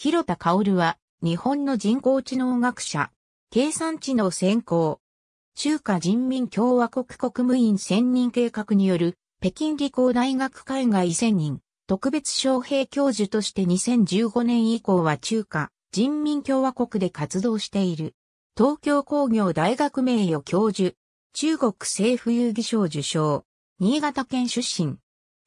広田薫は、日本の人工知能学者、計算知能専攻、中華人民共和国国務院専任計画による、北京理工大学海外専任、特別招聘教授として2015年以降は中華人民共和国で活動している。東京工業大学名誉教授、中国政府遊戯賞受賞、新潟県出身。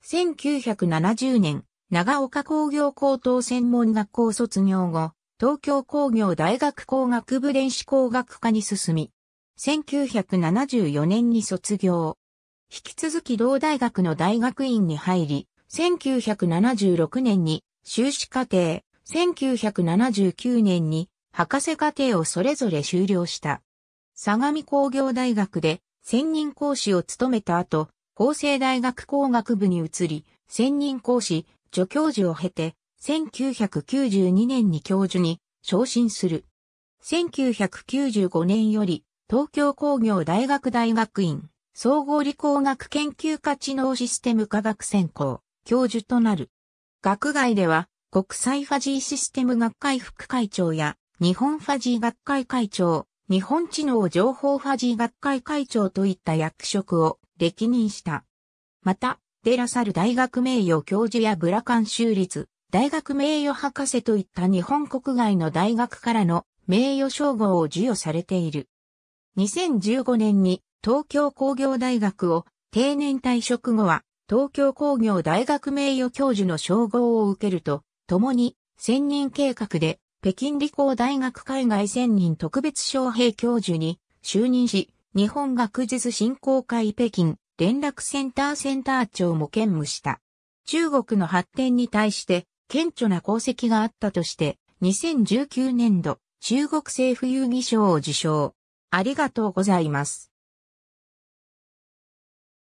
1970年、長岡工業高等専門学校卒業後、東京工業大学工学部電子工学科に進み、1974年に卒業。引き続き同大学の大学院に入り、1976年に修士課程、1979年に博士課程をそれぞれ修了した。相模工業大学で専任講師を務めた後、厚生大学工学部に移り、専任講師、助教授を経て、1992年に教授に昇進する。1995年より東京工業大学大学院総合理工学研究科知能システム科学専攻教授となる。学外では国際ファジーシステム学会副会長や日本ファジー学会会長、日本知能情報ファジー学会会長といった役職を歴任した。また、デラサル大学名誉教授やブラカン州立、大学名誉博士といった日本国外の大学からの名誉称号を授与されている。2015年に東京工業大学を定年退職後は東京工業大学名誉教授の称号を受けると、共に専任計画で北京理工大学海外専任特別招聘教授に就任し、日本学術振興会北京連絡センターセンター長も兼務した。中国の発展に対して顕著な功績があったとして、2019年度中国政府遊戯賞を受賞。ありがとうございます。